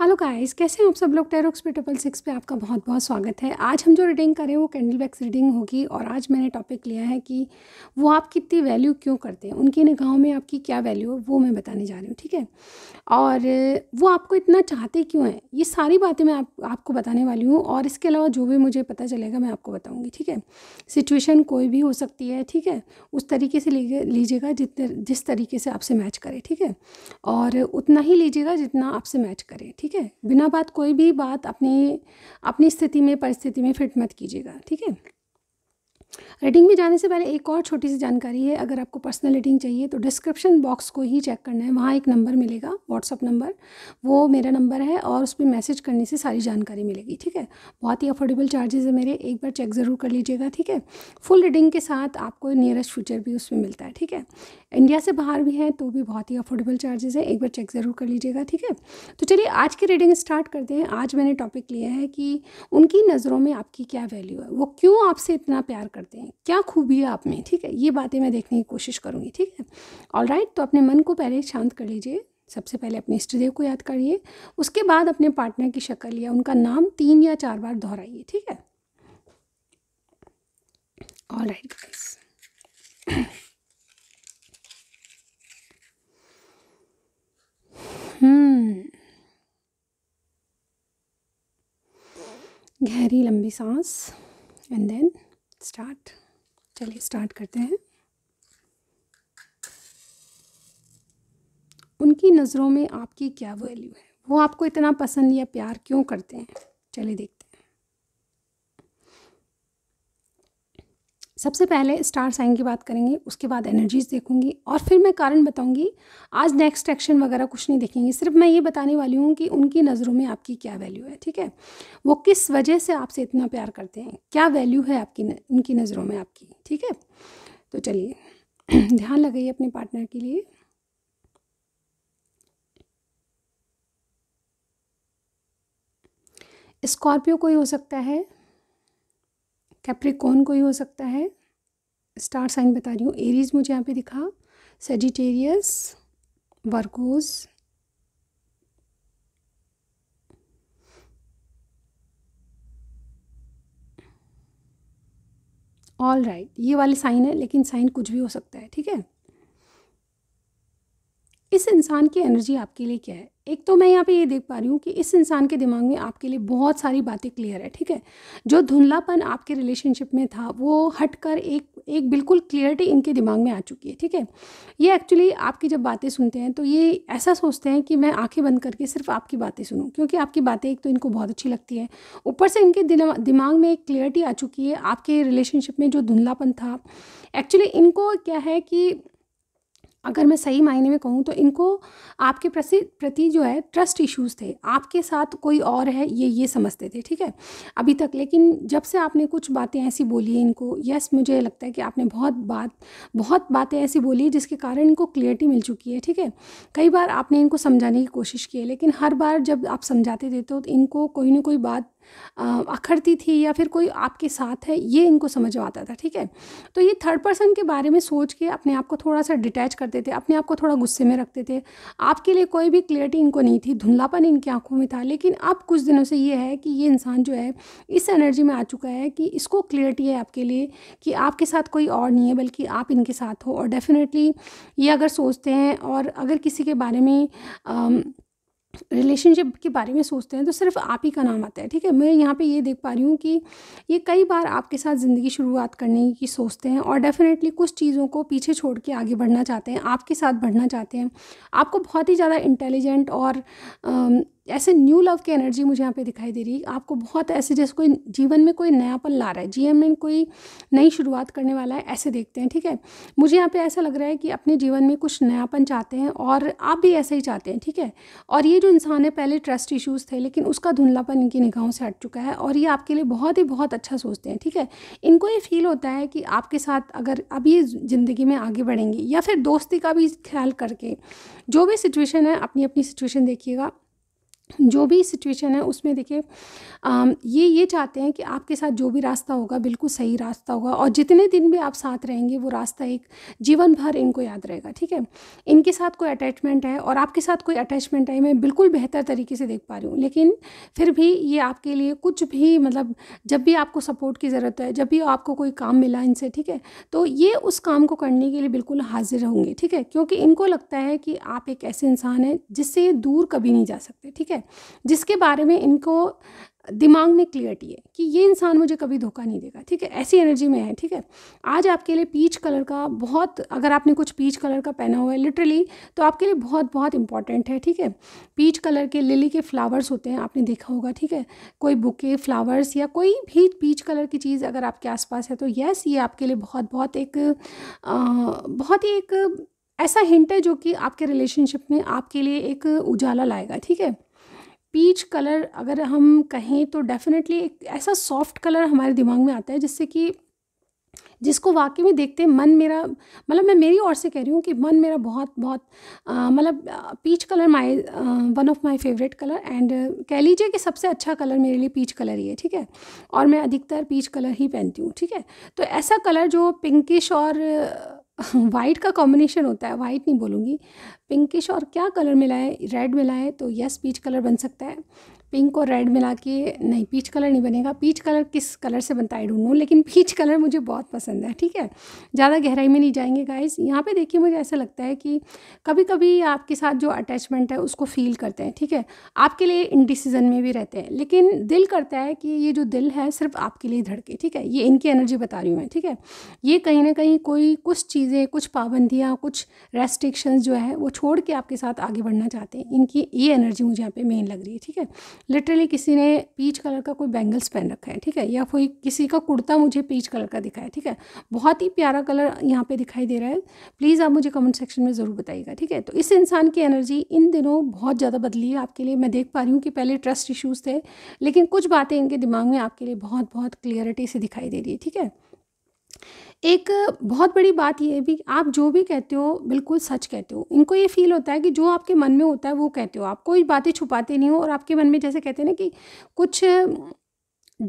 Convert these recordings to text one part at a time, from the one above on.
hello guys कैसे हैं आप सब लोग टेरोक्स पे ट्रिपल सिक्स पे आपका बहुत बहुत स्वागत है आज हम जो रीडिंग करें वो कैंडल बैक्स रीडिंग होगी और आज मैंने टॉपिक लिया है कि वो आप कितनी वैल्यू क्यों करते हैं उनकी निगाहों में आपकी क्या वैल्यू है वो मैं बताने जा रही हूँ ठीक है और वो आपको इतना चाहते क्यों हैं ये सारी बातें मैं आप आपको बताने वाली हूँ और इसके अलावा जो भी मुझे पता चलेगा मैं आपको बताऊँगी ठीक है सिचुएशन कोई भी हो सकती है ठीक है उस तरीके से लीजिएगा जितने जिस तरीके से आपसे मैच करे ठीक है और उतना ही लीजिएगा जितना आपसे मैच करे ठीक ठीक है बिना बात कोई भी बात अपनी अपनी स्थिति में परिस्थिति में फिट मत कीजिएगा ठीक है रेटिंग में जाने से पहले एक और छोटी सी जानकारी है अगर आपको पर्सनल रेटिंग चाहिए तो डिस्क्रिप्शन बॉक्स को ही चेक करना है वहाँ एक नंबर मिलेगा व्हाट्सअप नंबर वो मेरा नंबर है और उस पर मैसेज करने से सारी जानकारी मिलेगी ठीक है बहुत ही अफोर्डेबल चार्जेज़ है मेरे एक बार चेक ज़रूर कर लीजिएगा ठीक है फुल रीडिंग के साथ आपको नियरेस्ट फ्यूचर भी उसमें मिलता है ठीक है इंडिया से बाहर भी हैं तो भी बहुत ही अफोर्डेबल चार्जेज़ है एक बार चेक ज़रूर कर लीजिएगा ठीक है तो चलिए आज की रीडिंग स्टार्ट करते हैं आज मैंने टॉपिक लिया है कि उनकी नज़रों में आपकी क्या वैल्यू है वो क्यों आपसे इतना प्यार करते हैं क्या खूबी है आप में ठीक है ये बातें मैं देखने की कोशिश करूँगी ठीक है ऑल राइट तो अपने मन को पहले शांत कर लीजिए सबसे पहले अपने इष्टदेव को याद करिए उसके बाद अपने पार्टनर की शक्ल या उनका नाम तीन या चार बार दोहराइए ठीक है ऑल राइट गाइस गहरी लंबी सांस एंड देन स्टार्ट चलिए स्टार्ट करते हैं उनकी नज़रों में आपकी क्या वैल्यू है वो आपको इतना पसंद या प्यार क्यों करते हैं चलिए देखते हैं सबसे पहले स्टार साइन की बात करेंगे उसके बाद एनर्जीज़ देखूंगी और फिर मैं कारण बताऊंगी आज नेक्स्ट एक्शन वगैरह कुछ नहीं देखेंगे सिर्फ मैं ये बताने वाली हूँ कि उनकी नज़रों में आपकी क्या वैल्यू है ठीक है वो किस वजह से आपसे इतना प्यार करते हैं क्या वैल्यू है आपकी न, उनकी नज़रों में आपकी ठीक है तो चलिए ध्यान लगाइए अपने पार्टनर के लिए स्कॉर्पियो कोई हो सकता है कैप्रिकॉन कोई हो सकता है स्टार साइन बता रही हूँ एरीज मुझे यहाँ पे दिखा सेजिटेरियस वर्कोस ऑल राइट right, ये वाले साइन है लेकिन साइन कुछ भी हो सकता है ठीक है इस इंसान की एनर्जी आपके लिए क्या है एक तो मैं यहाँ पे ये देख पा रही हूँ कि इस इंसान के दिमाग में आपके लिए बहुत सारी बातें क्लियर है ठीक है जो धुंधलापन आपके रिलेशनशिप में था वो हट कर एक एक बिल्कुल क्लियरिटी इनके दिमाग में आ चुकी है ठीक है ये एक्चुअली आपकी जब बातें सुनते हैं तो ये ऐसा सोचते हैं कि मैं आंखें बंद करके सिर्फ आपकी बातें सुनूँ क्योंकि आपकी बातें एक तो इनको बहुत अच्छी लगती है ऊपर से इनके दिमाग में एक क्लियरिटी आ चुकी है आपके रिलेशनशिप में जो धुंधलापन था एक्चुअली इनको क्या है कि अगर मैं सही मायने में कहूँ तो इनको आपके प्रति प्रति जो है ट्रस्ट इश्यूज थे आपके साथ कोई और है ये ये समझते थे ठीक है अभी तक लेकिन जब से आपने कुछ बातें ऐसी बोली हैं इनको यस मुझे लगता है कि आपने बहुत बात बहुत बातें ऐसी बोली है जिसके कारण इनको क्लियरिटी मिल चुकी है ठीक है कई बार आपने इनको समझाने की कोशिश की है लेकिन हर बार जब आप समझाते थे तो इनको कोई ना कोई बात अखड़ती थी या फिर कोई आपके साथ है ये इनको समझ में आता था ठीक है तो ये थर्ड पर्सन के बारे में सोच के अपने आप को थोड़ा सा डिटैच करते थे अपने आप को थोड़ा गुस्से में रखते थे आपके लिए कोई भी क्लियरिटी इनको नहीं थी धुंधलापन इनकी आंखों में था लेकिन अब कुछ दिनों से ये है कि ये इंसान जो है इस एनर्जी में आ चुका है कि इसको क्लियरिटी है आपके लिए कि आपके साथ कोई और नहीं है बल्कि आप इनके साथ हो और डेफिनेटली ये अगर सोचते हैं और अगर किसी के बारे में रिलेशनशिप के बारे में सोचते हैं तो सिर्फ आप ही का नाम आता है ठीक है मैं यहाँ पे ये देख पा रही हूँ कि ये कई बार आपके साथ ज़िंदगी शुरुआत करने की सोचते हैं और डेफ़िनेटली कुछ चीज़ों को पीछे छोड़ के आगे बढ़ना चाहते हैं आपके साथ बढ़ना चाहते हैं आपको बहुत ही ज़्यादा इंटेलिजेंट और ऐसे न्यू लव की एनर्जी मुझे यहाँ पे दिखाई दे रही है आपको बहुत ऐसे जैसे कोई जीवन में कोई नयापन ला रहा है जीवन में कोई नई शुरुआत करने वाला है ऐसे देखते हैं ठीक है मुझे यहाँ पे ऐसा लग रहा है कि अपने जीवन में कुछ नयापन चाहते हैं और आप भी ऐसा ही चाहते हैं ठीक है और ये जो इंसान है पहले ट्रस्ट इशूज़ थे लेकिन उसका धुंधलापन इनकी निगाहों से हट चुका है और ये आपके लिए बहुत ही बहुत अच्छा सोचते हैं ठीक है इनको ये फील होता है कि आपके साथ अगर अब ये ज़िंदगी में आगे बढ़ेंगे या फिर दोस्ती का भी ख्याल करके जो भी सिचुएशन है अपनी अपनी सिचुएशन देखिएगा जो भी सिचुएशन है उसमें देखिए ये ये चाहते हैं कि आपके साथ जो भी रास्ता होगा बिल्कुल सही रास्ता होगा और जितने दिन भी आप साथ रहेंगे वो रास्ता एक जीवन भर इनको याद रहेगा ठीक है इनके साथ कोई अटैचमेंट है और आपके साथ कोई अटैचमेंट है मैं बिल्कुल बेहतर तरीके से देख पा रही हूँ लेकिन फिर भी ये आपके लिए कुछ भी मतलब जब भी आपको सपोर्ट की ज़रूरत है जब भी आपको कोई काम मिला इनसे ठीक है तो ये उस काम को करने के लिए बिल्कुल हाजिर होंगे ठीक है क्योंकि इनको लगता है कि आप एक ऐसे इंसान हैं जिससे ये दूर कभी नहीं जा सकते ठीक है है जिसके बारे में इनको दिमाग में क्लियरिटी है कि ये इंसान मुझे कभी धोखा नहीं देगा ठीक है ऐसी एनर्जी में है ठीक है आज आपके लिए पीच कलर का बहुत अगर आपने कुछ पीच कलर का पहना हुआ है लिटरली तो आपके लिए बहुत बहुत इंपॉर्टेंट है ठीक है पीच कलर के लिली के फ्लावर्स होते हैं आपने देखा होगा ठीक है कोई बुके फ्लावर्स या कोई भी पीच कलर की चीज़ अगर आपके आसपास है तो येस ये आपके लिए बहुत बहुत एक बहुत ही एक ऐसा हिंट है जो कि आपके रिलेशनशिप में आपके लिए एक उजाला लाएगा ठीक है पीच कलर अगर हम कहें तो डेफिनेटली एक ऐसा सॉफ्ट कलर हमारे दिमाग में आता है जिससे कि जिसको वाकई में देखते हैं मन मेरा मतलब मैं मेरी ओर से कह रही हूँ कि मन मेरा बहुत बहुत मतलब peach colour my one of my favourite colour and कह लीजिए कि सबसे अच्छा कलर मेरे लिए पीच कलर ही है ठीक है और मैं अधिकतर पीच कलर ही पहनती हूँ ठीक है तो ऐसा कलर जो पिंकिश और वाइट का कॉम्बिनेशन होता है वाइट नहीं बोलूँगी पिंकिश और क्या कलर मिला है रेड मिला है तो यस पीच कलर बन सकता है पिंक और रेड मिला के नहीं पीच कलर नहीं बनेगा पीच कलर किस कलर से बनता है ढूंढू लेकिन पीच कलर मुझे बहुत पसंद है ठीक है ज़्यादा गहराई में नहीं जाएंगे गाइस यहाँ पे देखिए मुझे ऐसा लगता है कि कभी कभी आपके साथ जो अटैचमेंट है उसको फील करते हैं ठीक है आपके लिए इनडिसीजन में भी रहते हैं लेकिन दिल करता है कि ये जो दिल है सिर्फ आपके लिए धड़के ठीक है ये इनकी एनर्जी बता रही हूँ मैं ठीक है ये कहीं ना कहीं कोई कुछ चीज़ें कुछ पाबंदियाँ कुछ रेस्ट्रिक्शंस जो है वो छोड़ के आपके साथ आगे बढ़ना चाहते हैं इनकी ये एनर्जी मुझे यहाँ पे मेन लग रही है ठीक है लिटरली किसी ने पीच कलर का कोई बैंगल्स पहन रखा है ठीक है या कोई किसी का कुर्ता मुझे पीच कलर का दिखाया ठीक है बहुत ही प्यारा कलर यहाँ पे दिखाई दे रहा है प्लीज़ आप मुझे कमेंट सेक्शन में ज़रूर बताइएगा ठीक है तो इस इंसान की एनर्जी इन दिनों बहुत ज़्यादा बदली है आपके लिए मैं देख पा रही हूँ कि पहले ट्रस्ट इशूज़ थे लेकिन कुछ बातें इनके दिमाग में आपके लिए बहुत बहुत क्लियरिटी से दिखाई दे रही है ठीक है एक बहुत बड़ी बात यह है भी आप जो भी कहते हो बिल्कुल सच कहते हो इनको ये फील होता है कि जो आपके मन में होता है वो कहते हो आप कोई बातें छुपाते नहीं हो और आपके मन में जैसे कहते हैं ना कि कुछ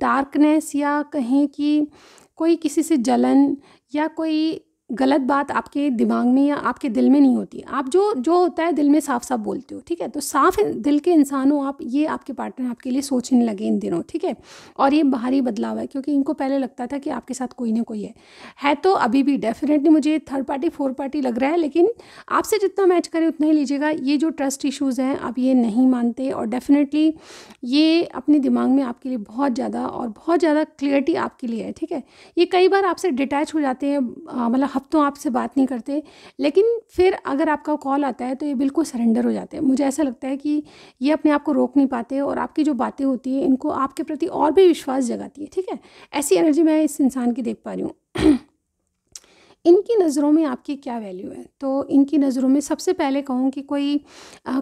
डार्कनेस या कहें कि कोई किसी से जलन या कोई गलत बात आपके दिमाग में या आपके दिल में नहीं होती आप जो जो होता है दिल में साफ साफ बोलते हो ठीक है तो साफ दिल के इंसान हो आप ये आपके पार्टनर आपके लिए सोचने लगे इन दिनों ठीक है और ये बाहरी बदलाव है क्योंकि इनको पहले लगता था कि आपके साथ कोई ना कोई है है तो अभी भी डेफिनेटली मुझे थर्ड पार्टी फोर्थ पार्टी लग रहा है लेकिन आपसे जितना मैच करें उतना ही लीजिएगा ये जो ट्रस्ट इशूज़ हैं आप ये नहीं मानते और डेफिनेटली ये अपने दिमाग में आपके लिए बहुत ज़्यादा और बहुत ज़्यादा क्लियरिटी आपके लिए है ठीक है ये कई बार आपसे डिटैच हो जाते हैं मतलब अब तो आपसे बात नहीं करते लेकिन फिर अगर आपका कॉल आता है तो ये बिल्कुल सरेंडर हो जाते हैं मुझे ऐसा लगता है कि ये अपने आप को रोक नहीं पाते और आपकी जो बातें होती हैं इनको आपके प्रति और भी विश्वास जगाती है ठीक है ऐसी एनर्जी मैं इस इंसान की देख पा रही हूँ इनकी नज़रों में आपकी क्या वैल्यू है तो इनकी नज़रों में सबसे पहले कहूँ कि कोई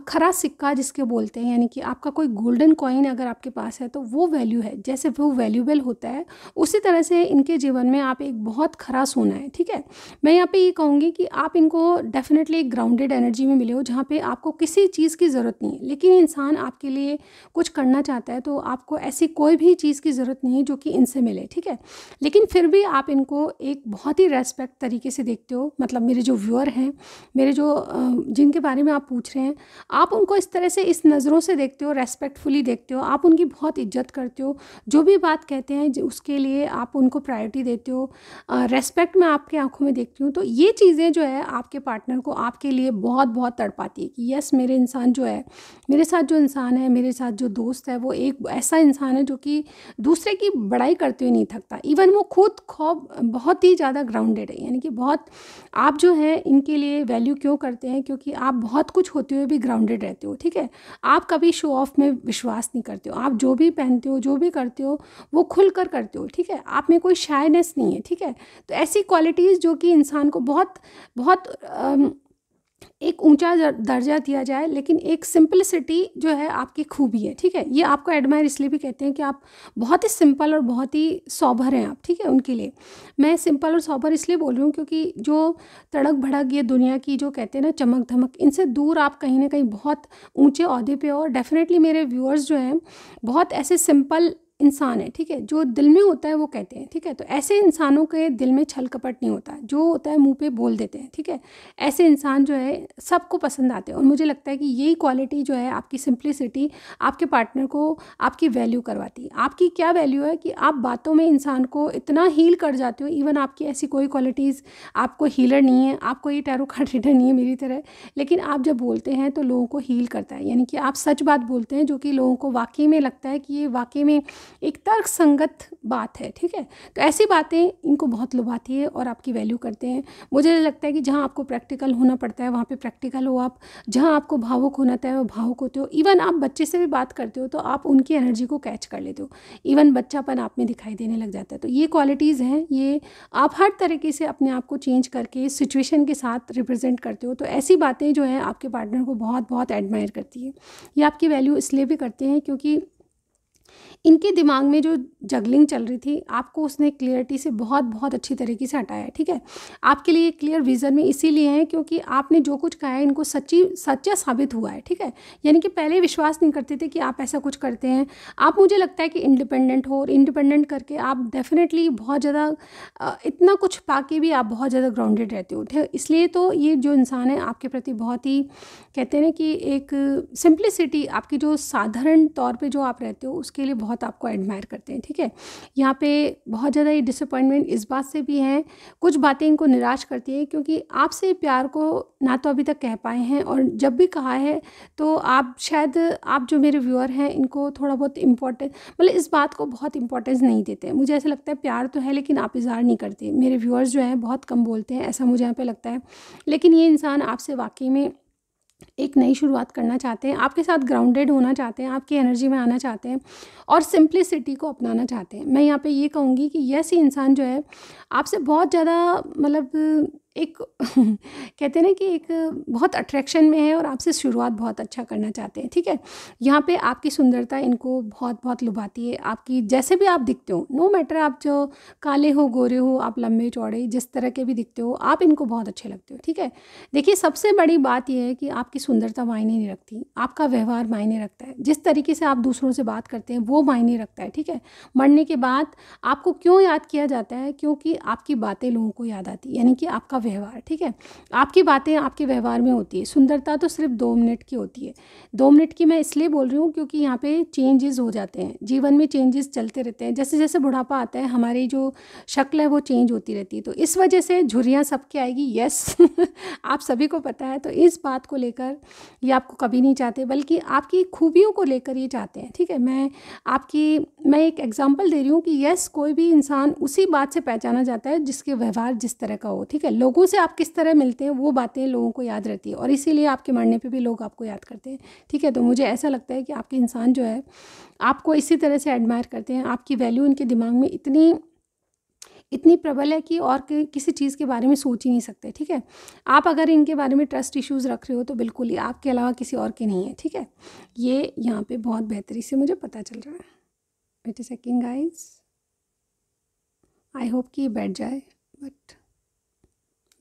खरा सिक्का जिसके बोलते हैं यानी कि आपका कोई गोल्डन कॉइन अगर आपके पास है तो वो वैल्यू है जैसे वो वैल्यूबल होता है उसी तरह से इनके जीवन में आप एक बहुत खरा सोना है ठीक है मैं यहाँ पर ये कहूँगी कि आप इनको डेफिनेटली एक ग्राउंडेड एनर्जी में मिले हो जहाँ पर आपको किसी चीज़ की ज़रूरत नहीं है लेकिन इंसान आपके लिए कुछ करना चाहता है तो आपको ऐसी कोई भी चीज़ की ज़रूरत नहीं है जो कि इनसे मिले ठीक है लेकिन फिर भी आप इनको एक बहुत ही रेस्पेक्ट तरीके से देखते हो मतलब मेरे जो व्यूअर हैं मेरे जो जिनके बारे में आप पूछ रहे हैं आप उनको इस तरह से इस नज़रों से देखते हो रेस्पेक्टफुली देखते हो आप उनकी बहुत इज्जत करते हो जो भी बात कहते हैं उसके लिए आप उनको प्रायोरिटी देते हो रेस्पेक्ट मैं आपके आँखों में देखती हूँ तो ये चीज़ें जो है आपके पार्टनर को आपके लिए बहुत बहुत तड़पाती है कि यस मेरे इंसान जो है मेरे साथ जो इंसान है मेरे साथ जो दोस्त है वो एक ऐसा इंसान है जो कि दूसरे की बड़ाई करते हुए नहीं थकता इवन वो खुद खौब बहुत ही ज़्यादा ग्राउंडेड है यानी यानी कि बहुत आप जो है इनके लिए वैल्यू क्यों करते हैं क्योंकि आप बहुत कुछ होते हुए भी ग्राउंडेड रहते हो ठीक है आप कभी शो ऑफ में विश्वास नहीं करते हो आप जो भी पहनते हो जो भी करते हो वो खुल कर करते हो ठीक है आप में कोई शायनेस नहीं है ठीक है तो ऐसी क्वालिटीज़ जो कि इंसान को बहुत बहुत एक ऊंचा दर्जा दिया जाए लेकिन एक सिंपलिसिटी जो है आपकी खूबी है ठीक है ये आपको एडमायर इसलिए भी कहते हैं कि आप बहुत ही सिंपल और बहुत ही सॉबर हैं आप ठीक है उनके लिए मैं सिंपल और सॉबर इसलिए बोल रही हूँ क्योंकि जो तड़क भड़क ये दुनिया की जो कहते हैं ना चमक धमक इनसे दूर आप कहीं ना कहीं बहुत ऊँचे अहदे पर हो और डेफिनेटली मेरे व्यूअर्स जो हैं बहुत ऐसे सिंपल इंसान है ठीक है जो दिल में होता है वो कहते हैं ठीक है तो ऐसे इंसानों के दिल में छल कपट नहीं होता जो होता है मुंह पे बोल देते हैं ठीक है ऐसे इंसान जो है सबको पसंद आते हैं और मुझे लगता है कि यही क्वालिटी जो है आपकी सिंप्लिसिटी आपके पार्टनर को आपकी वैल्यू करवाती है आपकी क्या वैल्यू है कि आप बातों में इंसान को इतना हील कर जाते हो इवन आपकी ऐसी कोई क्वालिटीज़ आपको हीलर नहीं है आपको ये टैरो का रीडर नहीं है मेरी तरह लेकिन आप जब बोलते हैं तो लोगों को हील करता है यानी कि आप सच बात बोलते हैं जो कि लोगों को वाकई में लगता है कि ये वाकई में एक तर्क संगत बात है ठीक है तो ऐसी बातें इनको बहुत लुभाती है और आपकी वैल्यू करते हैं मुझे लगता है कि जहाँ आपको प्रैक्टिकल होना पड़ता है वहाँ पे प्रैक्टिकल हो आप जहाँ आपको भावुक होना होता है वो भावुक होते हो इवन आप बच्चे से भी बात करते हो तो आप उनकी एनर्जी को कैच कर लेते हो इवन बच्चापन आप में दिखाई देने लग जाता है तो ये क्वालिटीज़ हैं ये आप हर तरीके से अपने आप को चेंज करके सिचुएशन के साथ रिप्रेजेंट करते हो तो ऐसी बातें जो हैं आपके पार्टनर को बहुत बहुत एडमायर करती है ये आपकी वैल्यू इसलिए भी करते हैं क्योंकि इनके दिमाग में जो जगलिंग चल रही थी आपको उसने क्लियरिटी से बहुत बहुत अच्छी तरीके से हटाया है ठीक है आपके लिए क्लियर विजन में इसीलिए है क्योंकि आपने जो कुछ कहा है इनको सच्ची सच्चा साबित हुआ है ठीक है यानी कि पहले विश्वास नहीं करते थे कि आप ऐसा कुछ करते हैं आप मुझे लगता है कि इंडिपेंडेंट हो और इंडिपेंडेंट करके आप डेफिनेटली बहुत ज़्यादा इतना कुछ पाके भी आप बहुत ज़्यादा ग्राउंडेड रहते हो ठीक इसलिए तो ये जो इंसान है आपके प्रति बहुत ही कहते हैं कि एक सिंप्लिसिटी आपकी जो साधारण तौर पर जो आप रहते हो उसके लिए बहुत आपको एडमायर करते हैं ठीक है यहाँ पे बहुत ज़्यादा ये डिसअपॉइंटमेंट इस बात से भी है कुछ बातें इनको निराश करती हैं क्योंकि आपसे प्यार को ना तो अभी तक कह पाए हैं और जब भी कहा है तो आप शायद आप जो मेरे व्यूअर हैं इनको थोड़ा बहुत इम्पोर्टेंस मतलब इस बात को बहुत इंपॉर्टेंस नहीं देते मुझे ऐसा लगता है प्यार तो है लेकिन आप इजहार नहीं करते मेरे व्यूअर्स जो हैं बहुत कम बोलते हैं ऐसा मुझे यहाँ पर लगता है लेकिन ये इंसान आपसे वाकई में एक नई शुरुआत करना चाहते हैं आपके साथ ग्राउंडेड होना चाहते हैं आपकी एनर्जी में आना चाहते हैं और सिंप्लिसिटी को अपनाना चाहते हैं मैं यहाँ पे ये कहूँगी कि यस ही इंसान जो है आपसे बहुत ज़्यादा मतलब एक कहते हैं ना कि एक बहुत अट्रैक्शन में है और आपसे शुरुआत बहुत अच्छा करना चाहते हैं ठीक है यहाँ पे आपकी सुंदरता इनको बहुत बहुत लुभाती है आपकी जैसे भी आप दिखते हो नो मैटर आप जो काले हो गोरे हो आप लंबे चौड़े जिस तरह के भी दिखते हो आप इनको बहुत अच्छे लगते हो ठीक है देखिए सबसे बड़ी बात यह है कि आपकी सुंदरता मायने नहीं रखती आपका व्यवहार मायने रखता है जिस तरीके से आप दूसरों से बात करते हैं वो मायने रखता है ठीक है मरने के बाद आपको क्यों याद किया जाता है क्योंकि आपकी बातें लोगों को याद आती यानी कि आपका व्यवहार ठीक है आपकी बातें आपके व्यवहार में होती है सुंदरता तो सिर्फ दो मिनट की होती है दो मिनट की मैं इसलिए बोल रही हूँ क्योंकि यहाँ पे चेंजेस हो जाते हैं जीवन में चेंजेस चलते रहते हैं जैसे जैसे बुढ़ापा आता है हमारी जो शक्ल है वो चेंज होती रहती है तो इस वजह से झुरियाँ सबकी आएगी यस आप सभी को पता है तो इस बात को लेकर ये आपको कभी नहीं चाहते बल्कि आपकी खूबियों को लेकर ये चाहते हैं ठीक है मैं आपकी मैं एक एग्जाम्पल दे रही हूँ कि यस कोई भी इंसान उसी बात से पहचाना जाता है जिसके व्यवहार जिस तरह का हो ठीक है लोगों लोगों से आप किस तरह मिलते हैं वो बातें लोगों को याद रहती है और इसीलिए आपके मरने पे भी लोग आपको याद करते हैं ठीक है तो मुझे ऐसा लगता है कि आपके इंसान जो है आपको इसी तरह से एडमायर करते हैं आपकी वैल्यू उनके दिमाग में इतनी इतनी प्रबल है कि और कि, किसी चीज़ के बारे में सोच ही नहीं सकते ठीक है आप अगर इनके बारे में ट्रस्ट इश्यूज़ रख रहे हो तो बिल्कुल ही आपके अलावा किसी और के नहीं है ठीक है ये यहाँ पे बहुत बेहतरी से मुझे पता चल रहा है wait a second guys I hope कि बैठ जाए बट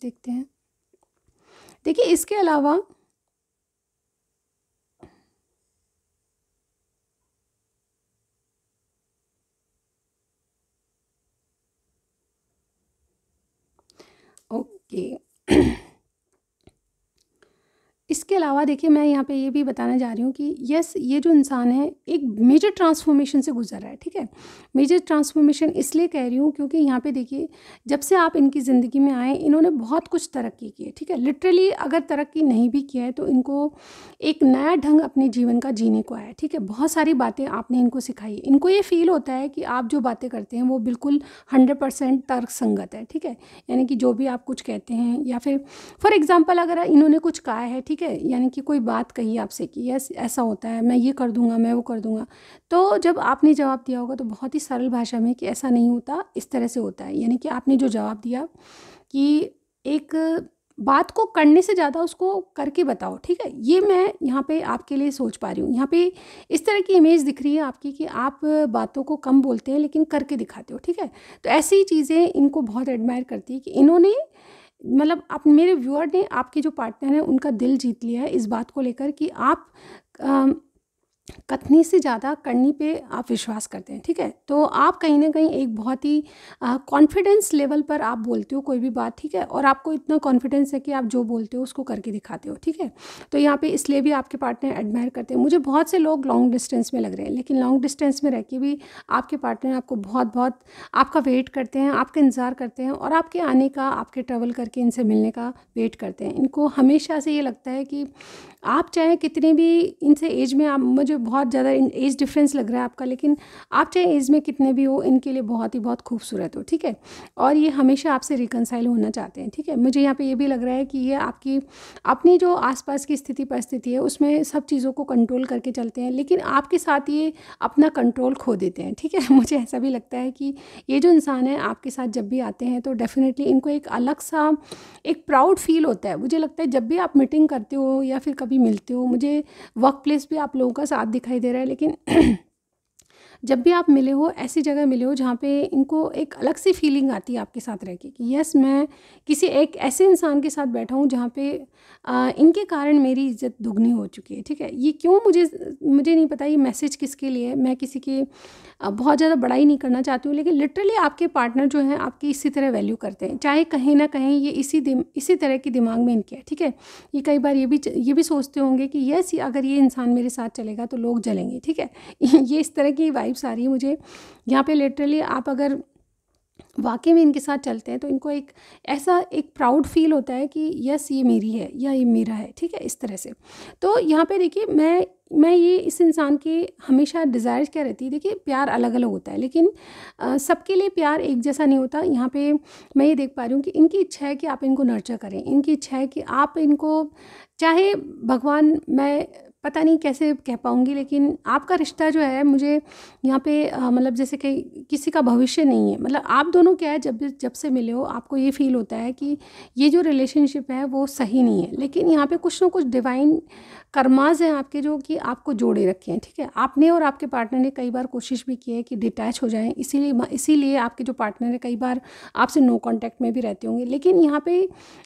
देखते हैं देखिए इसके अलावा ओके इसके अलावा देखिए मैं यहाँ पे ये भी बताना जा रही हूँ कि यस ये जो इंसान है एक मेजर ट्रांसफॉर्मेशन से गुजर रहा है ठीक है मेजर ट्रांसफॉर्मेशन इसलिए कह रही हूँ क्योंकि यहाँ पे देखिए जब से आप इनकी ज़िंदगी में आए इन्होंने बहुत कुछ तरक्की की है ठीक है लिटरली अगर तरक्की नहीं भी किया है तो इनको एक नया ढंग अपने जीवन का जीने को आया ठीक है बहुत सारी बातें आपने इनको सिखाई इनको ये फील होता है कि आप जो बातें करते हैं वो बिल्कुल हंड्रेड परसेंट तर्क संगत है ठीक है यानी कि जो भी आप कुछ कहते हैं या फिर फॉर एग्ज़ाम्पल अगर इन्होंने कुछ कहा है ठीक है यानी कि कोई बात कही आपसे कि यस ऐसा होता है मैं ये कर दूंगा मैं वो कर दूंगा तो जब आपने जवाब दिया होगा तो बहुत ही सरल भाषा में कि ऐसा नहीं होता इस तरह से होता है यानी कि आपने जो जवाब दिया कि एक बात को करने से ज़्यादा उसको करके बताओ ठीक है ये मैं यहाँ पे आपके लिए सोच पा रही हूँ यहाँ पे इस तरह की इमेज दिख रही है आपकी कि आप बातों को कम बोलते हैं लेकिन करके दिखाते हो ठीक है तो ऐसी चीज़ें इनको बहुत एडमायर करती है कि इन्होंने मतलब आप मेरे व्यूअर ने आपके जो पार्टनर हैं उनका दिल जीत लिया है इस बात को लेकर कि आप कथनी से ज़्यादा करनी पे आप विश्वास करते हैं ठीक है तो आप कहीं ना कहीं एक बहुत ही कॉन्फिडेंस लेवल पर आप बोलते हो कोई भी बात ठीक है और आपको इतना कॉन्फिडेंस है कि आप जो बोलते हो उसको करके दिखाते हो ठीक है तो यहाँ पे इसलिए भी आपके पार्टनर एडमायर करते हैं मुझे बहुत से लोग लॉन्ग डिस्टेंस में लग रहे हैं लेकिन लॉन्ग डिस्टेंस में रह के भी आपके पार्टनर आपको बहुत बहुत आपका वेट करते हैं आपका इंतज़ार करते हैं और आपके आने का आपके ट्रेवल करके इनसे मिलने का वेट करते हैं इनको हमेशा से ये लगता है कि आप चाहे कितने भी इनसे एज में आप मुझे बहुत ज़्यादा एज डिफरेंस लग रहा है आपका लेकिन आप चाहे एज में कितने भी हो इनके लिए बहुत ही बहुत खूबसूरत हो ठीक है और ये हमेशा आपसे रिकनसाइल होना चाहते हैं ठीक है मुझे यहाँ पे ये भी लग रहा है कि ये आपकी अपनी जो आसपास की स्थिति परिस्थिति है उसमें सब चीज़ों को कंट्रोल करके चलते हैं लेकिन आपके साथ ये अपना कंट्रोल खो देते हैं ठीक है मुझे ऐसा भी लगता है कि ये जो इंसान है आपके साथ जब भी आते हैं तो डेफिनेटली इनको एक अलग सा एक प्राउड फील होता है मुझे लगता है जब भी आप मीटिंग करते हो या फिर कभी मिलते हो मुझे वर्क प्लेस भी आप लोगों का साथ दिखाई दे रहा है लेकिन जब भी आप मिले हो ऐसी जगह मिले हो जहाँ पे इनको एक अलग सी फीलिंग आती है आपके साथ रह के कि यस मैं किसी एक ऐसे इंसान के साथ बैठा हूँ जहाँ पे आ, इनके कारण मेरी इज्जत दुगनी हो चुकी है ठीक है ये क्यों मुझे मुझे नहीं पता ये मैसेज किसके लिए है मैं किसी के बहुत ज़्यादा बड़ाई नहीं करना चाहती हूँ लेकिन लिटरली आपके पार्टनर जो हैं आपकी इसी तरह वैल्यू करते हैं चाहे कहीं ना कहीं ये इसी इसी तरह के दिमाग में इनके है ठीक है ये कई बार ये भी ये भी सोचते होंगे कि यस अगर ये इंसान मेरे साथ चलेगा तो लोग जलेंगे ठीक है ये इस तरह की वाइफ वाइब्स आ रही है मुझे यहाँ पे लिटरली आप अगर वाकई में इनके साथ चलते हैं तो इनको एक ऐसा एक प्राउड फील होता है कि यस ये मेरी है या ये मेरा है ठीक है इस तरह से तो यहाँ पे देखिए मैं मैं ये इस इंसान के हमेशा डिज़ायर क्या रहती है देखिए प्यार अलग अलग होता है लेकिन सबके लिए प्यार एक जैसा नहीं होता यहाँ पे मैं ये देख पा रही हूँ कि इनकी इच्छा है कि आप इनको नर्चर करें इनकी इच्छा है कि आप इनको चाहे भगवान मैं पता नहीं कैसे कह पाऊँगी लेकिन आपका रिश्ता जो है मुझे यहाँ पे मतलब जैसे कि किसी का भविष्य नहीं है मतलब आप दोनों क्या है जब जब से मिले हो आपको ये फील होता है कि ये जो रिलेशनशिप है वो सही नहीं है लेकिन यहाँ पे कुछ ना कुछ डिवाइन कर्माज हैं आपके जो कि आपको जोड़े रखे हैं ठीक है आपने और आपके पार्टनर ने कई बार कोशिश भी की है कि डिटैच हो जाएं इसीलिए इसीलिए आपके जो पार्टनर है कई बार आपसे नो कांटेक्ट में भी रहते होंगे लेकिन यहाँ पे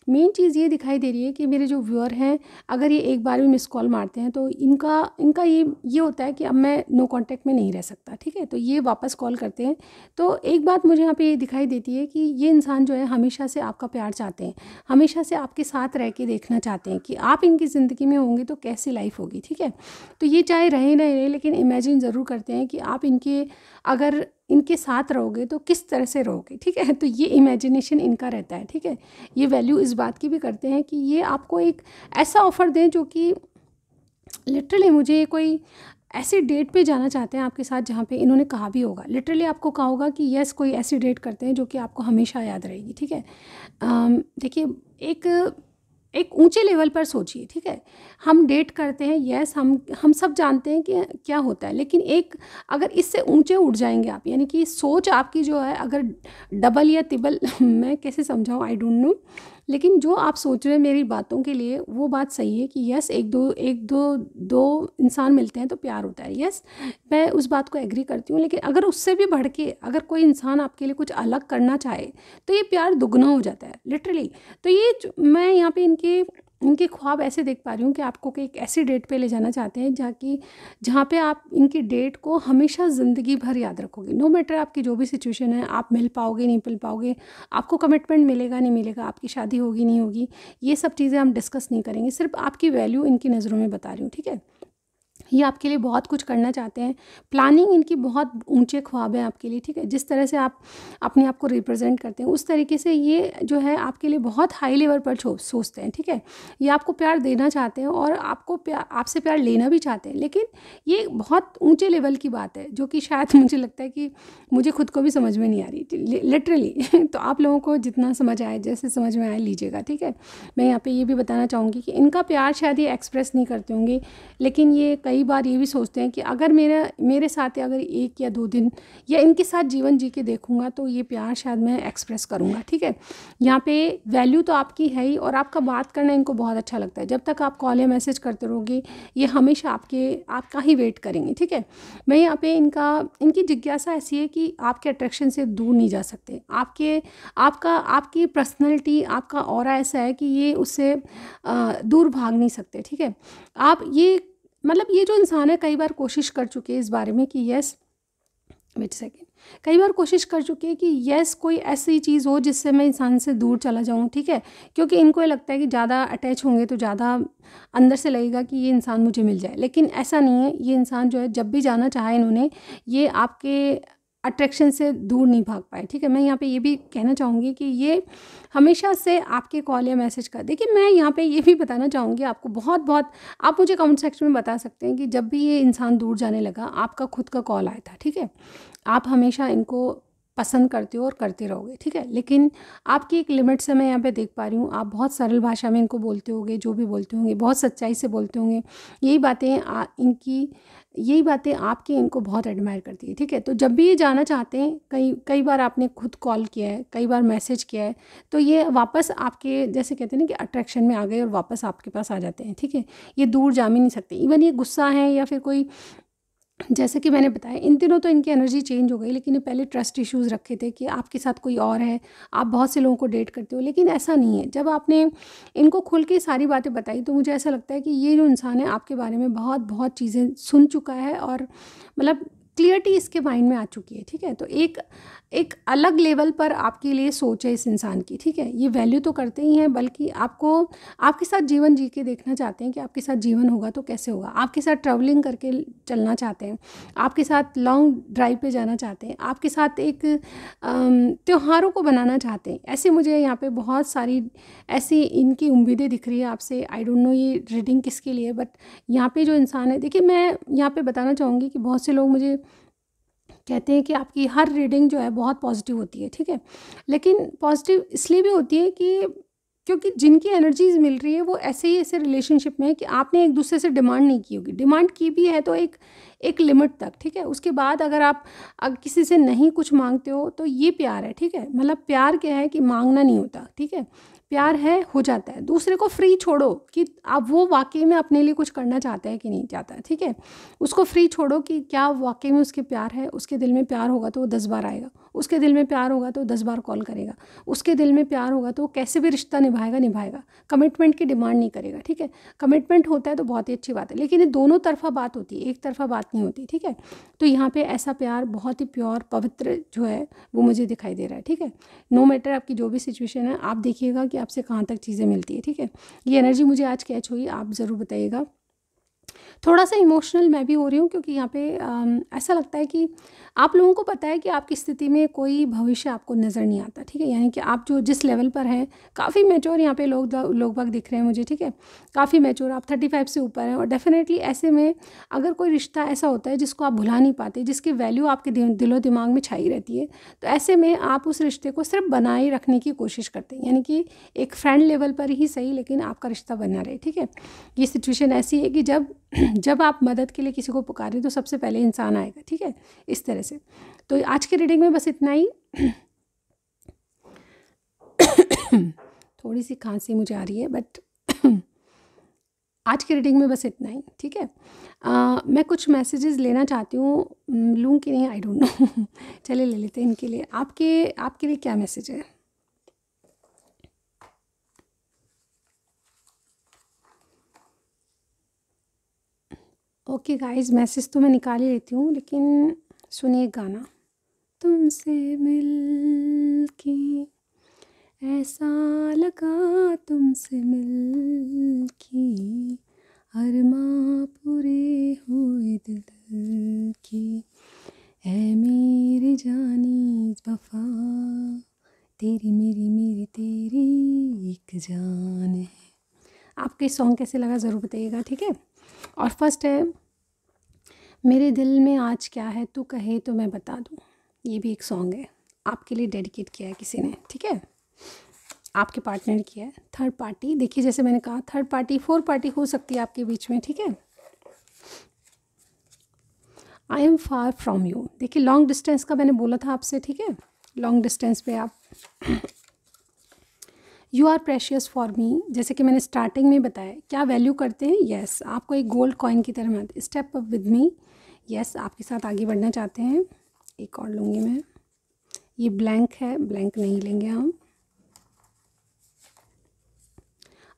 मेन चीज़ ये दिखाई दे रही है कि मेरे जो व्यूअर हैं अगर ये एक बार भी मिस कॉल मारते हैं तो इनका इनका ये ये होता है कि अब मैं नो कॉन्टैक्ट में नहीं रह सकता ठीक है तो ये वापस कॉल करते हैं तो एक बात मुझे यहाँ पर ये दिखाई देती है कि ये इंसान जो है हमेशा से आपका प्यार चाहते हैं हमेशा से आपके साथ रह के देखना चाहते हैं कि आप इनकी ज़िंदगी में होंगे तो कैसे कैसी लाइफ होगी ठीक है तो ये चाहे रहे ना रहे लेकिन इमेजिन ज़रूर करते हैं कि आप इनके अगर इनके साथ रहोगे तो किस तरह से रहोगे ठीक है तो ये इमेजिनेशन इनका रहता है ठीक है ये वैल्यू इस बात की भी करते हैं कि ये आपको एक ऐसा ऑफ़र दें जो कि लिटरली मुझे कोई ऐसे डेट पे जाना चाहते हैं आपके साथ जहाँ पे इन्होंने कहा भी होगा लिटरली आपको कहा होगा कि यस कोई ऐसी डेट करते हैं जो कि आपको हमेशा याद रहेगी ठीक है देखिए एक एक ऊंचे लेवल पर सोचिए ठीक है हम डेट करते हैं यस हम हम सब जानते हैं कि क्या होता है लेकिन एक अगर इससे ऊंचे उठ जाएंगे आप यानी कि सोच आपकी जो है अगर डबल या तिबल मैं कैसे समझाऊँ आई डोंट नो लेकिन जो आप सोच रहे हैं मेरी बातों के लिए वो बात सही है कि यस एक दो एक दो दो इंसान मिलते हैं तो प्यार होता है यस मैं उस बात को एग्री करती हूँ लेकिन अगर उससे भी बढ़ के अगर कोई इंसान आपके लिए कुछ अलग करना चाहे तो ये प्यार दुगना हो जाता है लिटरली तो ये मैं यहाँ पे इनके इनके ख्वाब ऐसे देख पा रही हूँ कि आपको एक ऐसी डेट पे ले जाना चाहते हैं जहाँ की जहाँ पे आप इनकी डेट को हमेशा ज़िंदगी भर याद रखोगे नो मैटर आपकी जो भी सिचुएशन है आप मिल पाओगे नहीं मिल पाओगे आपको कमिटमेंट मिलेगा नहीं मिलेगा आपकी शादी होगी नहीं होगी ये सब चीज़ें हम डिस्कस नहीं करेंगे सिर्फ आपकी वैल्यू इनकी नज़रों में बता रही हूँ ठीक है ये आपके लिए बहुत कुछ करना चाहते हैं प्लानिंग इनकी बहुत ऊंचे ख्वाब हैं आपके लिए ठीक है जिस तरह से आप अपने आप को रिप्रेजेंट करते हैं उस तरीके से ये जो है आपके लिए बहुत हाई लेवल पर सोचते हैं ठीक है ये आपको प्यार देना चाहते हैं और आपको प्यार आपसे प्यार लेना भी चाहते हैं लेकिन ये बहुत ऊँचे लेवल की बात है जो कि शायद मुझे लगता है कि मुझे खुद को भी समझ में नहीं आ रही लिटरली तो आप लोगों को जितना समझ आए जैसे समझ में आए लीजिएगा ठीक है मैं यहाँ पर ये भी बताना चाहूँगी कि इनका प्यार शायद ये एक्सप्रेस नहीं करते होंगे लेकिन ये कई कई बार ये भी सोचते हैं कि अगर मेरा मेरे साथ अगर एक या दो दिन या इनके साथ जीवन जी के देखूंगा तो ये प्यार शायद मैं एक्सप्रेस करूंगा ठीक है यहाँ पे वैल्यू तो आपकी है ही और आपका बात करना इनको बहुत अच्छा लगता है जब तक आप कॉल या मैसेज करते रहोगे ये हमेशा आपके आपका ही वेट करेंगे ठीक है मैं यहाँ पे इनका इनकी जिज्ञासा ऐसी है कि आपके अट्रैक्शन से दूर नहीं जा सकते आपके आपका आपकी पर्सनैलिटी आपका और ऐसा है कि ये उससे दूर भाग नहीं सकते ठीक है आप ये मतलब ये जो इंसान है कई बार कोशिश कर चुके हैं इस बारे में कि यस विट सेकेंड कई बार कोशिश कर चुके हैं कि यस कोई ऐसी चीज़ हो जिससे मैं इंसान से दूर चला जाऊँ ठीक है क्योंकि इनको ये लगता है कि ज़्यादा अटैच होंगे तो ज़्यादा अंदर से लगेगा कि ये इंसान मुझे मिल जाए लेकिन ऐसा नहीं है ये इंसान जो है जब भी जाना चाहे इन्होंने ये आपके अट्रैक्शन से दूर नहीं भाग पाए ठीक है मैं यहाँ पे ये भी कहना चाहूँगी कि ये हमेशा से आपके कॉल या मैसेज कर देखिए मैं यहाँ पे ये भी बताना चाहूँगी आपको बहुत बहुत आप मुझे कमेंट सेक्शन में बता सकते हैं कि जब भी ये इंसान दूर जाने लगा आपका खुद का कॉल आया था ठीक है आप हमेशा इनको पसंद करते हो और करते रहोगे ठीक है लेकिन आपकी एक लिमिट से मैं यहाँ पे देख पा रही हूँ आप बहुत सरल भाषा में इनको बोलते होगे जो भी बोलते होंगे बहुत सच्चाई से बोलते होंगे यही बातें इनकी यही बातें आपकी इनको बहुत एडमायर करती है ठीक है तो जब भी ये जाना चाहते हैं कई कई बार आपने खुद कॉल किया है कई बार मैसेज किया है तो ये वापस आपके जैसे कहते हैं ना कि अट्रैक्शन में आ गए और वापस आपके पास आ जाते हैं ठीक है ये दूर जा भी नहीं सकते इवन ये गुस्सा है या फिर कोई जैसे कि मैंने बताया इन दिनों तो इनकी एनर्जी चेंज हो गई लेकिन ये पहले ट्रस्ट इश्यूज रखे थे कि आपके साथ कोई और है आप बहुत से लोगों को डेट करते हो लेकिन ऐसा नहीं है जब आपने इनको खुल के सारी बातें बताई तो मुझे ऐसा लगता है कि ये जो इंसान है आपके बारे में बहुत बहुत चीज़ें सुन चुका है और मतलब क्लियरिटी इसके माइंड में आ चुकी है ठीक है तो एक एक अलग लेवल पर आपके लिए सोच है इस इंसान की ठीक है ये वैल्यू तो करते ही हैं बल्कि आपको आपके साथ जीवन जी के देखना चाहते हैं कि आपके साथ जीवन होगा तो कैसे होगा आपके साथ ट्रैवलिंग करके चलना चाहते हैं आपके साथ लॉन्ग ड्राइव पे जाना चाहते हैं आपके साथ एक त्यौहारों को बनाना चाहते हैं ऐसे मुझे यहाँ पर बहुत सारी ऐसी इनकी उम्मीदें दिख रही है आपसे आई डोंट नो ये रीडिंग किसके लिए बट यहाँ पर जो इंसान है देखिए मैं यहाँ पर बताना चाहूँगी कि बहुत से लोग मुझे कहते हैं कि आपकी हर रीडिंग जो है बहुत पॉजिटिव होती है ठीक है लेकिन पॉजिटिव इसलिए भी होती है कि क्योंकि जिनकी एनर्जीज मिल रही है वो ऐसे ही ऐसे रिलेशनशिप में है कि आपने एक दूसरे से डिमांड नहीं की होगी डिमांड की भी है तो एक एक लिमिट तक ठीक है उसके बाद अगर आप अगर किसी से नहीं कुछ मांगते हो तो ये प्यार है ठीक है मतलब प्यार क्या है कि मांगना नहीं होता ठीक है प्यार है हो जाता है दूसरे को फ्री छोड़ो कि आप वो वाकई में अपने लिए कुछ करना चाहते हैं कि नहीं चाहता है ठीक है उसको फ्री छोड़ो कि क्या वाकई में उसके प्यार है उसके दिल में प्यार होगा तो वो दस बार आएगा उसके दिल में प्यार होगा तो दस बार कॉल करेगा उसके दिल में प्यार होगा तो वो कैसे भी रिश्ता निभाएगा निभाएगा कमिटमेंट की डिमांड नहीं करेगा ठीक है कमिटमेंट होता है तो बहुत ही अच्छी बात है लेकिन ये दोनों तरफा बात होती है एक तरफा बात नहीं होती ठीक है तो यहाँ पर ऐसा प्यार बहुत ही प्योर पवित्र जो है वो मुझे दिखाई दे रहा है ठीक है नो मैटर आपकी जो भी सिचुएशन है आप देखिएगा कि आपसे कहाँ तक चीज़ें मिलती है ठीक है ये एनर्जी मुझे आज कैच हुई आप ज़रूर बताइएगा थोड़ा सा इमोशनल मैं भी हो रही हूँ क्योंकि यहाँ पे आ, ऐसा लगता है कि आप लोगों को पता है कि आपकी स्थिति में कोई भविष्य आपको नज़र नहीं आता ठीक है यानी कि आप जो जिस लेवल पर हैं काफ़ी मेच्योर यहाँ पे लोग लोग बाग दिख रहे हैं मुझे ठीक है काफ़ी मेच्योर आप थर्टी फाइव से ऊपर हैं और डेफिनेटली ऐसे में अगर कोई रिश्ता ऐसा होता है जिसको आप भुला नहीं पाते जिसकी वैल्यू आपके दिलो दिमाग में छाई रहती है तो ऐसे में आप उस रिश्ते को सिर्फ बनाए रखने की कोशिश करते हैं यानी कि एक फ्रेंड लेवल पर ही सही लेकिन आपका रिश्ता बना रहे ठीक है ये सिचुएशन ऐसी है कि जब जब आप मदद के लिए किसी को रहे तो सबसे पहले इंसान आएगा ठीक है इस तरह से तो आज की रीडिंग में बस इतना ही थोड़ी सी खांसी मुझे आ रही है बट आज की रीडिंग में बस इतना ही ठीक है आ, मैं कुछ मैसेजेस लेना चाहती हूँ लूँ कि नहीं आई डोंट नो चले ले लेते हैं इनके लिए आपके आपके लिए क्या मैसेज है ओके गाइस मैसेज तो मैं निकाल ही लेती हूँ लेकिन सुनिए गाना तुमसे मिल के ऐसा लगा तुमसे मिल के माँ पूरे हुए दिल की है मेरे जानी वफा तेरी मेरी मेरी तेरी एक जान है आपको इस सॉन्ग कैसे लगा ज़रूर बताइएगा ठीक है और फर्स्ट है मेरे दिल में आज क्या है तू कहे तो मैं बता दूँ ये भी एक सॉन्ग है आपके लिए डेडिकेट किया है किसी ने ठीक है आपके पार्टनर की है थर्ड पार्टी देखिए जैसे मैंने कहा थर्ड पार्टी फोर्थ पार्टी हो सकती है आपके बीच में ठीक है I am far from you देखिए लॉन्ग डिस्टेंस का मैंने बोला था आपसे ठीक है लॉन्ग डिस्टेंस पे आप you are precious for me जैसे कि मैंने स्टार्टिंग में बताया क्या वैल्यू करते हैं येस yes, आपको एक गोल्ड कॉइन की तरह मत step up with me yes आपके साथ आगे बढ़ना चाहते हैं एक और लूँगी मैं ये ब्लैंक है ब्लैंक नहीं लेंगे हम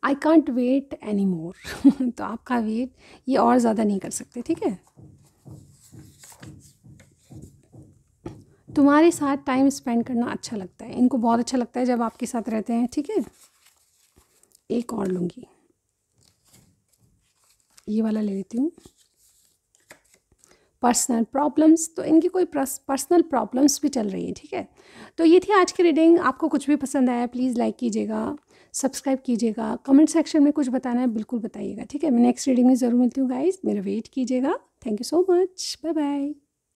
I can't wait any more तो आपका वेट ये और ज़्यादा नहीं कर सकते ठीक है तुम्हारे साथ टाइम स्पेंड करना अच्छा लगता है इनको बहुत अच्छा लगता है जब आपके साथ रहते हैं ठीक है एक और लूँगी ये वाला ले लेती हूँ पर्सनल प्रॉब्लम्स तो इनकी कोई पर्सनल प्रॉब्लम्स भी चल रही है ठीक है तो ये थी आज की रीडिंग आपको कुछ भी पसंद आया प्लीज़ लाइक कीजिएगा सब्सक्राइब कीजिएगा कमेंट सेक्शन में कुछ बताना है बिल्कुल बताइएगा ठीक है मैं नेक्स्ट रीडिंग में ज़रूर मिलती हूँ गाइज मेरा वेट कीजिएगा thank you so much bye bye